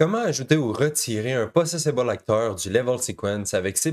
Comment ajouter ou retirer un Possessable acteur du Level Sequence avec C++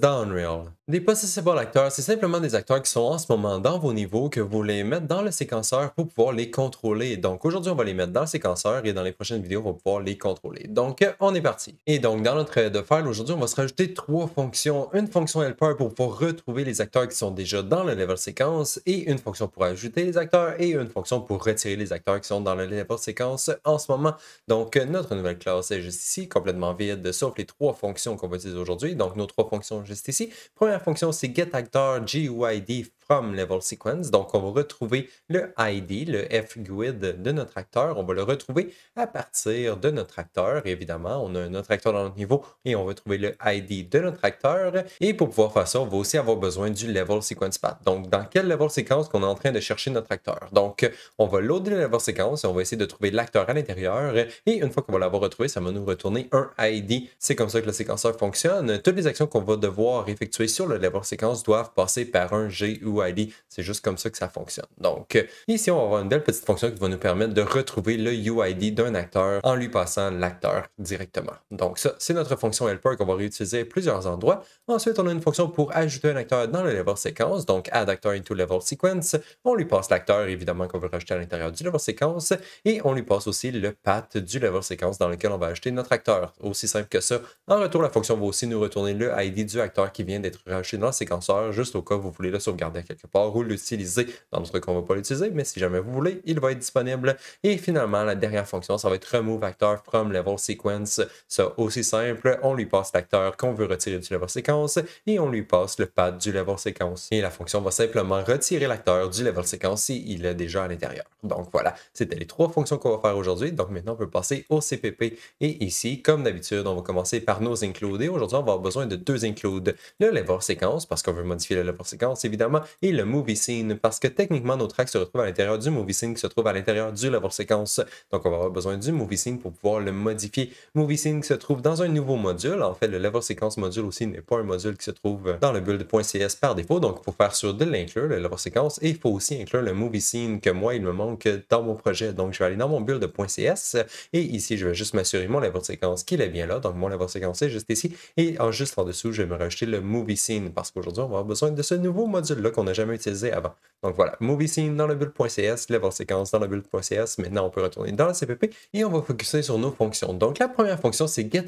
dans Unreal? Des Possessable Acteurs, c'est simplement des acteurs qui sont en ce moment dans vos niveaux que vous voulez mettre dans le séquenceur pour pouvoir les contrôler. Donc aujourd'hui, on va les mettre dans le séquenceur et dans les prochaines vidéos, on va pouvoir les contrôler. Donc on est parti. Et donc dans notre de file aujourd'hui, on va se rajouter trois fonctions. Une fonction helper pour pouvoir retrouver les acteurs qui sont déjà dans le Level Sequence et une fonction pour ajouter les acteurs et une fonction pour retirer les acteurs qui sont dans le Level Sequence en ce moment. Donc notre nouvelle c'est juste ici, complètement vide, sauf les trois fonctions qu'on va utiliser aujourd'hui. Donc, nos trois fonctions juste ici. Première fonction, c'est getActor GUID level sequence. Donc, on va retrouver le ID, le f guide de notre acteur. On va le retrouver à partir de notre acteur. Évidemment, on a notre acteur dans notre niveau et on va trouver le ID de notre acteur. Et pour pouvoir faire ça, on va aussi avoir besoin du level sequence path. Donc, dans quel level sequence qu'on est en train de chercher notre acteur. Donc, on va loader le level sequence et on va essayer de trouver l'acteur à l'intérieur. Et une fois qu'on va l'avoir retrouvé, ça va nous retourner un ID. C'est comme ça que le séquenceur fonctionne. Toutes les actions qu'on va devoir effectuer sur le level sequence doivent passer par un G ou ID, C'est juste comme ça que ça fonctionne. Donc, euh, ici, on va avoir une belle petite fonction qui va nous permettre de retrouver le UID d'un acteur en lui passant l'acteur directement. Donc, ça, c'est notre fonction helper qu'on va réutiliser à plusieurs endroits. Ensuite, on a une fonction pour ajouter un acteur dans le level sequence, donc add actor into level sequence. On lui passe l'acteur, évidemment, qu'on veut rajouter à l'intérieur du level sequence et on lui passe aussi le path du level sequence dans lequel on va acheter notre acteur. Aussi simple que ça. En retour, la fonction va aussi nous retourner le ID du acteur qui vient d'être rajouté dans le séquenceur, juste au cas où vous voulez le sauvegarder quelque part ou l'utiliser. Dans notre cas, on ne va pas l'utiliser, mais si jamais vous voulez, il va être disponible. Et finalement, la dernière fonction, ça va être Remove Actor from Level Sequence. Ça, aussi simple, on lui passe l'acteur qu'on veut retirer du level séquence et on lui passe le pad du level sequence Et la fonction va simplement retirer l'acteur du level sequence s'il est déjà à l'intérieur. Donc voilà, c'était les trois fonctions qu'on va faire aujourd'hui. Donc maintenant, on peut passer au CPP. Et ici, comme d'habitude, on va commencer par nos includes. Et aujourd'hui, on va avoir besoin de deux includes. Le level sequence parce qu'on veut modifier le level sequence évidemment, et le movie scene, parce que techniquement, nos tracks se retrouvent à l'intérieur du movie scene qui se trouve à l'intérieur du level séquence. Donc, on va avoir besoin du movie scene pour pouvoir le modifier. Movie scene se trouve dans un nouveau module. En fait, le level séquence module aussi n'est pas un module qui se trouve dans le build.cs par défaut. Donc, il faut faire sur de l'inclure, le level séquence, et il faut aussi inclure le movie scene que moi, il me manque dans mon projet. Donc, je vais aller dans mon build.cs et ici, je vais juste m'assurer mon level séquence qu'il est bien là. Donc, mon level séquence est juste ici. Et en juste en dessous, je vais me rajouter le movie scene parce qu'aujourd'hui, on va avoir besoin de ce nouveau module-là n'a jamais utilisé avant. Donc voilà, movie scene dans le build.cs, level séquence dans le build.cs. Maintenant, on peut retourner dans le CPP et on va focuser sur nos fonctions. Donc la première fonction, c'est get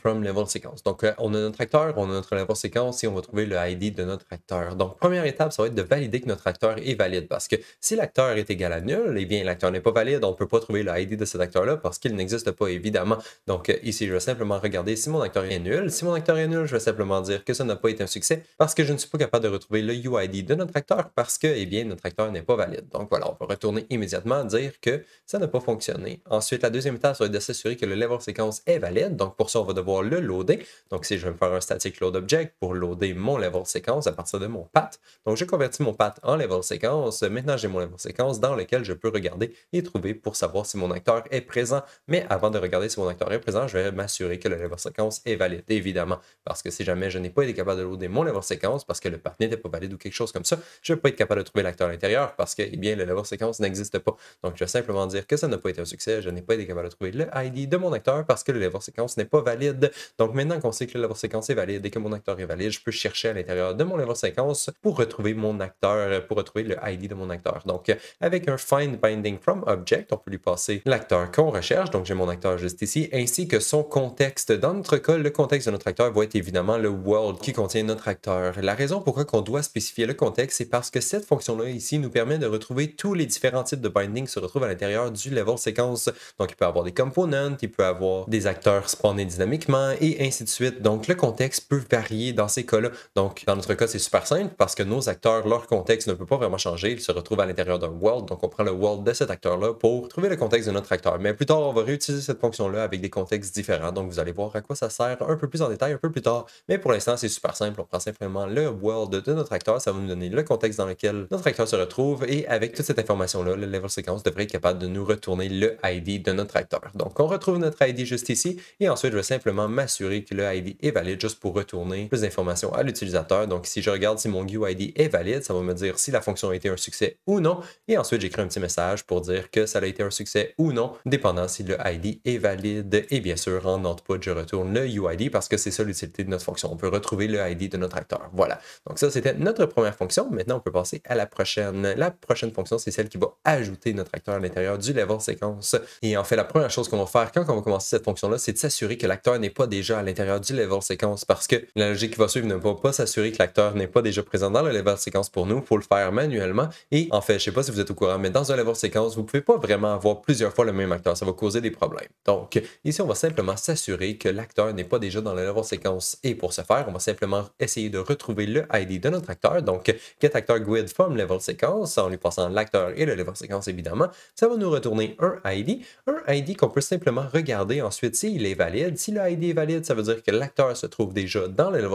from level séquence. Donc euh, on a notre acteur, on a notre level séquence et on va trouver le ID de notre acteur. Donc première étape, ça va être de valider que notre acteur est valide parce que si l'acteur est égal à nul, eh bien l'acteur n'est pas valide, on ne peut pas trouver le ID de cet acteur-là parce qu'il n'existe pas évidemment. Donc euh, ici, je vais simplement regarder si mon acteur est nul. Si mon acteur est nul, je vais simplement dire que ça n'a pas été un succès parce que je ne suis pas capable de retrouver le ID de notre acteur parce que eh bien, notre acteur n'est pas valide. Donc voilà, on va retourner immédiatement dire que ça n'a pas fonctionné. Ensuite, la deuxième étape va être de s'assurer que le level séquence est valide. Donc pour ça, on va devoir le loader. Donc si je vais me faire un static load object pour loader mon level séquence à partir de mon path. Donc j'ai converti mon path en level séquence. Maintenant, j'ai mon level séquence dans lequel je peux regarder et trouver pour savoir si mon acteur est présent. Mais avant de regarder si mon acteur est présent, je vais m'assurer que le level séquence est valide, évidemment. Parce que si jamais je n'ai pas été capable de loader mon level séquence parce que le path n'était pas valide ou quelque chose comme ça, je ne vais pas être capable de trouver l'acteur à l'intérieur parce que eh bien, le level séquence n'existe pas. Donc, je vais simplement dire que ça n'a pas été un succès. Je n'ai pas été capable de trouver le ID de mon acteur parce que le level séquence n'est pas valide. Donc, maintenant qu'on sait que le level séquence est valide et que mon acteur est valide, je peux chercher à l'intérieur de mon level séquence pour retrouver mon acteur, pour retrouver le ID de mon acteur. Donc, avec un find binding from object, on peut lui passer l'acteur qu'on recherche. Donc, j'ai mon acteur juste ici, ainsi que son contexte. Dans notre cas, le contexte de notre acteur va être évidemment le world qui contient notre acteur. La raison pourquoi on doit spécifier le contexte, c'est parce que cette fonction-là ici nous permet de retrouver tous les différents types de bindings qui se retrouvent à l'intérieur du level séquence. Donc, il peut avoir des components, il peut avoir des acteurs spawnés dynamiquement et ainsi de suite. Donc, le contexte peut varier dans ces cas-là. Donc, dans notre cas, c'est super simple parce que nos acteurs, leur contexte ne peut pas vraiment changer. Ils se retrouvent à l'intérieur d'un world. Donc, on prend le world de cet acteur-là pour trouver le contexte de notre acteur. Mais plus tard, on va réutiliser cette fonction-là avec des contextes différents. Donc, vous allez voir à quoi ça sert un peu plus en détail un peu plus tard. Mais pour l'instant, c'est super simple. On prend simplement le world de notre acteur ça va nous donner le contexte dans lequel notre acteur se retrouve et avec toute cette information-là, le level séquence devrait être capable de nous retourner le ID de notre acteur. Donc, on retrouve notre ID juste ici et ensuite, je vais simplement m'assurer que le ID est valide juste pour retourner plus d'informations à l'utilisateur. Donc, si je regarde si mon UID est valide, ça va me dire si la fonction a été un succès ou non. Et ensuite, j'écris un petit message pour dire que ça a été un succès ou non, dépendant si le ID est valide. Et bien sûr, en output, je retourne le UID parce que c'est ça l'utilité de notre fonction. On peut retrouver le ID de notre acteur. Voilà. Donc, ça, c'était notre première fonction. Maintenant, on peut passer à la prochaine. La prochaine fonction, c'est celle qui va ajouter notre acteur à l'intérieur du level séquence. Et en fait, la première chose qu'on va faire quand on va commencer cette fonction-là, c'est de s'assurer que l'acteur n'est pas déjà à l'intérieur du level séquence parce que la logique qui va suivre ne va pas s'assurer que l'acteur n'est pas déjà présent dans le level séquence pour nous. Il faut le faire manuellement. Et en fait, je sais pas si vous êtes au courant, mais dans un level séquence, vous pouvez pas vraiment avoir plusieurs fois le même acteur. Ça va causer des problèmes. Donc, ici, on va simplement s'assurer que l'acteur n'est pas déjà dans le level séquence. Et pour ce faire, on va simplement essayer de retrouver le ID de notre acteur donc, GetActor from Level Sequence, en lui passant l'acteur et le level évidemment, ça va nous retourner un ID, un ID qu'on peut simplement regarder ensuite s'il est valide. Si le ID est valide, ça veut dire que l'acteur se trouve déjà dans le level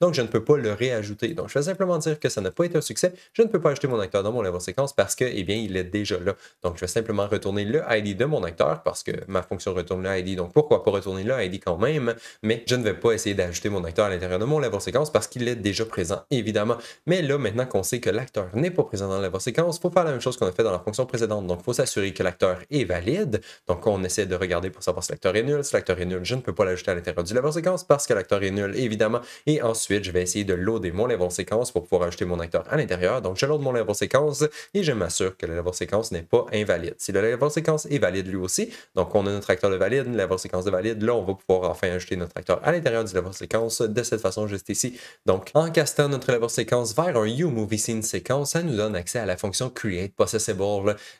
donc je ne peux pas le réajouter. Donc, je vais simplement dire que ça n'a pas été un succès, je ne peux pas ajouter mon acteur dans mon level sequence parce que, eh bien, il est déjà là. Donc, je vais simplement retourner le ID de mon acteur parce que ma fonction retourne le ID, donc pourquoi pas retourner le ID quand même, mais je ne vais pas essayer d'ajouter mon acteur à l'intérieur de mon level sequence parce qu'il est déjà présent, évidemment. Mais là, maintenant qu'on sait que l'acteur n'est pas présent dans la séquence, il faut faire la même chose qu'on a fait dans la fonction précédente. Donc, il faut s'assurer que l'acteur est valide. Donc, on essaie de regarder pour savoir si l'acteur est nul. Si l'acteur est nul, je ne peux pas l'ajouter à l'intérieur du level séquence parce que l'acteur est nul, évidemment. Et ensuite, je vais essayer de loader mon level séquence pour pouvoir ajouter mon acteur à l'intérieur. Donc, je load mon level séquence et je m'assure que le level séquence n'est pas invalide. Si le level séquence est valide lui aussi, donc on a notre acteur de valide, la level séquence de valide, là, on va pouvoir enfin ajouter notre acteur à l'intérieur du level séquence de cette façon juste ici. Donc, en castant notre level séquence vers un U-Movie Scene séquence, ça nous donne accès à la fonction Create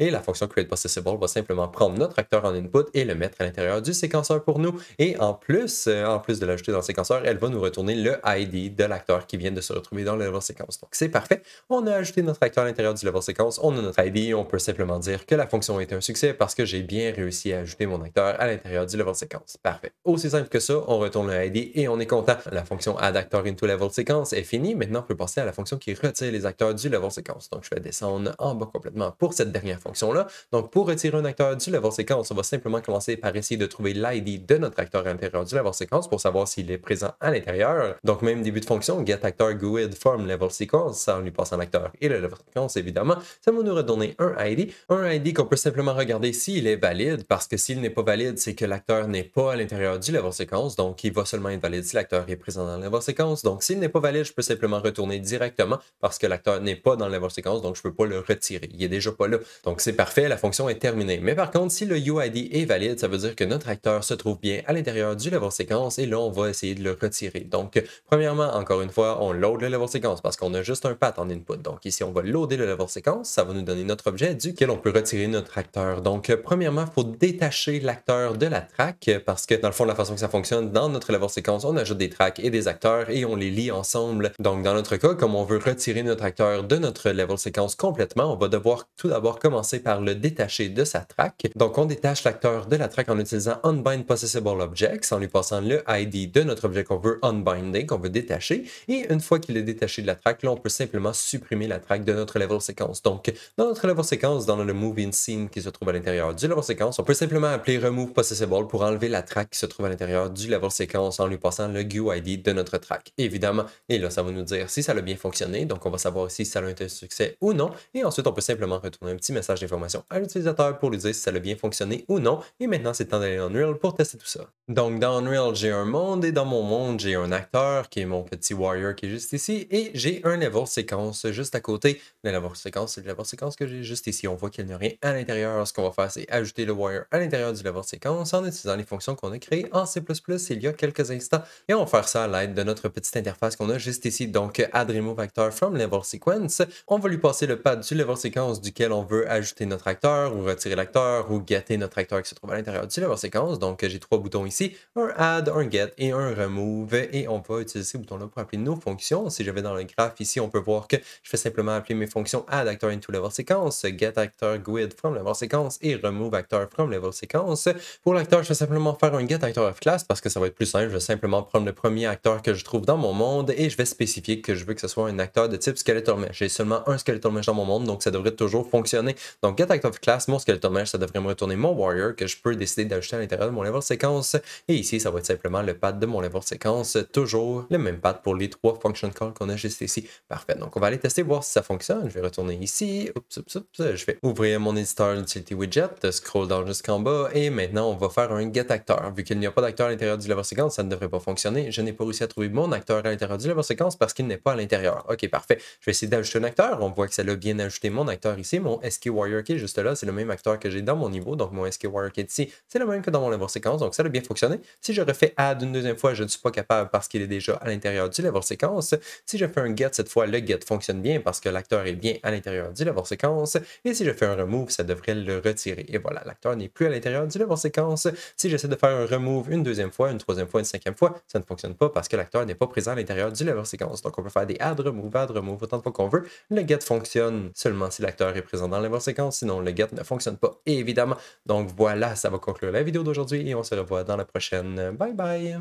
Et la fonction Create va simplement prendre notre acteur en input et le mettre à l'intérieur du séquenceur pour nous. Et en plus, euh, en plus de l'ajouter dans le séquenceur, elle va nous retourner le ID de l'acteur qui vient de se retrouver dans le level séquence. Donc c'est parfait. On a ajouté notre acteur à l'intérieur du level séquence, on a notre ID, on peut simplement dire que la fonction a été un succès parce que j'ai bien réussi à ajouter mon acteur à l'intérieur du level séquence. Parfait. Aussi simple que ça, on retourne le ID et on est content. La fonction add actor into level séquence est finie. Maintenant, on peut passer à la fonction qui retire les acteurs du level séquence. Donc, je vais descendre en bas complètement pour cette dernière fonction-là. Donc, pour retirer un acteur du level séquence, on va simplement commencer par essayer de trouver l'ID de notre acteur à l'intérieur du level séquence pour savoir s'il est présent à l'intérieur. Donc, même début de fonction, get actor GUID form level sequence, ça en lui passe un acteur et le level séquence, évidemment, ça va nous redonner un ID. Un ID qu'on peut simplement regarder s'il est valide, parce que s'il n'est pas valide, c'est que l'acteur n'est pas à l'intérieur du level séquence. Donc, il va seulement être valide si l'acteur est présent dans le level séquence. Donc, s'il n'est pas valide, je peux simplement retourner directement parce que l'acteur n'est pas dans le level séquence, donc je ne peux pas le retirer. Il est déjà pas là. Donc c'est parfait, la fonction est terminée. Mais par contre, si le UID est valide, ça veut dire que notre acteur se trouve bien à l'intérieur du level séquence et là, on va essayer de le retirer. Donc, premièrement, encore une fois, on load le level séquence parce qu'on a juste un path en input. Donc ici, on va loader le level séquence. Ça va nous donner notre objet duquel on peut retirer notre acteur. Donc, premièrement, il faut détacher l'acteur de la track parce que dans le fond, la façon que ça fonctionne, dans notre level séquence, on ajoute des tracks et des acteurs et on les lie ensemble. Donc, dans notre comme on veut retirer notre acteur de notre level séquence complètement, on va devoir tout d'abord commencer par le détacher de sa track. Donc, on détache l'acteur de la track en utilisant Unbind Possessable Objects, en lui passant le ID de notre objet qu'on veut unbinding, qu'on veut détacher. Et une fois qu'il est détaché de la track, là, on peut simplement supprimer la track de notre level séquence. Donc, dans notre level séquence, dans le move in scene qui se trouve à l'intérieur du level séquence, on peut simplement appeler remove possessable pour enlever la track qui se trouve à l'intérieur du level séquence en lui passant le GUID de notre track. Évidemment, et là, ça va nous dire si ça ça a bien fonctionné. Donc, on va savoir si ça a été un succès ou non. Et ensuite, on peut simplement retourner un petit message d'information à l'utilisateur pour lui dire si ça a bien fonctionné ou non. Et maintenant, c'est temps d'aller dans Unreal pour tester tout ça. Donc, dans Unreal, j'ai un monde et dans mon monde, j'ai un acteur qui est mon petit warrior qui est juste ici et j'ai un level séquence juste à côté. Le level séquence, c'est le level séquence que j'ai juste ici. On voit qu'il n'y a rien à l'intérieur. Ce qu'on va faire, c'est ajouter le warrior à l'intérieur du level séquence en utilisant les fonctions qu'on a créées en C++ il y a quelques instants. Et on va faire ça à l'aide de notre petite interface qu'on a juste ici. Donc, à Add Remove Actor from Level Sequence. On va lui passer le pad du Level Sequence duquel on veut ajouter notre acteur ou retirer l'acteur ou getter notre acteur qui se trouve à l'intérieur du Level Sequence. Donc j'ai trois boutons ici, un Add, un Get et un Remove. Et on va utiliser ces boutons-là pour appeler nos fonctions. Si je vais dans le graphe ici, on peut voir que je fais simplement appeler mes fonctions Add Actor into Level Sequence, Get Actor guid from Level Sequence et Remove Actor from Level Sequence. Pour l'acteur, je vais simplement faire un Get Actor of Class parce que ça va être plus simple. Je vais simplement prendre le premier acteur que je trouve dans mon monde et je vais spécifier que je veux que ce soit un acteur de type Skeletor Mesh. J'ai seulement un Skeletor Mesh dans mon monde, donc ça devrait toujours fonctionner. Donc, Get Actor of Class, mon Skeletor Mesh, ça devrait me retourner mon Warrior que je peux décider d'ajouter à l'intérieur de mon level séquence. Et ici, ça va être simplement le pad de mon level séquence, toujours le même pad pour les trois function calls qu'on a juste ici. Parfait. Donc, on va aller tester, voir si ça fonctionne. Je vais retourner ici. Oups, Je vais ouvrir mon éditeur Utility Widget, scroll down jusqu'en bas, et maintenant, on va faire un Get Actor. Vu qu'il n'y a pas d'acteur à l'intérieur du level séquence, ça ne devrait pas fonctionner. Je n'ai pas réussi à trouver mon acteur à l'intérieur du level séquence parce qu'il n'est pas à l'intérieur. OK, parfait. Je vais essayer d'ajouter un acteur. On voit que ça l'a bien ajouté mon acteur ici. Mon SK Warrior est juste là, c'est le même acteur que j'ai dans mon niveau. Donc, mon SK Warrior ici, c'est le même que dans mon level séquence. Donc, ça a bien fonctionné. Si je refais add une deuxième fois, je ne suis pas capable parce qu'il est déjà à l'intérieur du level séquence. Si je fais un get cette fois, le get fonctionne bien parce que l'acteur est bien à l'intérieur du level séquence. Et si je fais un remove, ça devrait le retirer. Et voilà, l'acteur n'est plus à l'intérieur du level séquence. Si j'essaie de faire un remove une deuxième fois, une troisième fois, une cinquième fois, ça ne fonctionne pas parce que l'acteur n'est pas présent à l'intérieur du level séquence. Donc, on peut faire des add remove, add remove autant de fois qu'on veut. Le get fonctionne seulement si l'acteur est présent dans la séquence, sinon le get ne fonctionne pas évidemment. Donc voilà, ça va conclure la vidéo d'aujourd'hui et on se revoit dans la prochaine. Bye bye!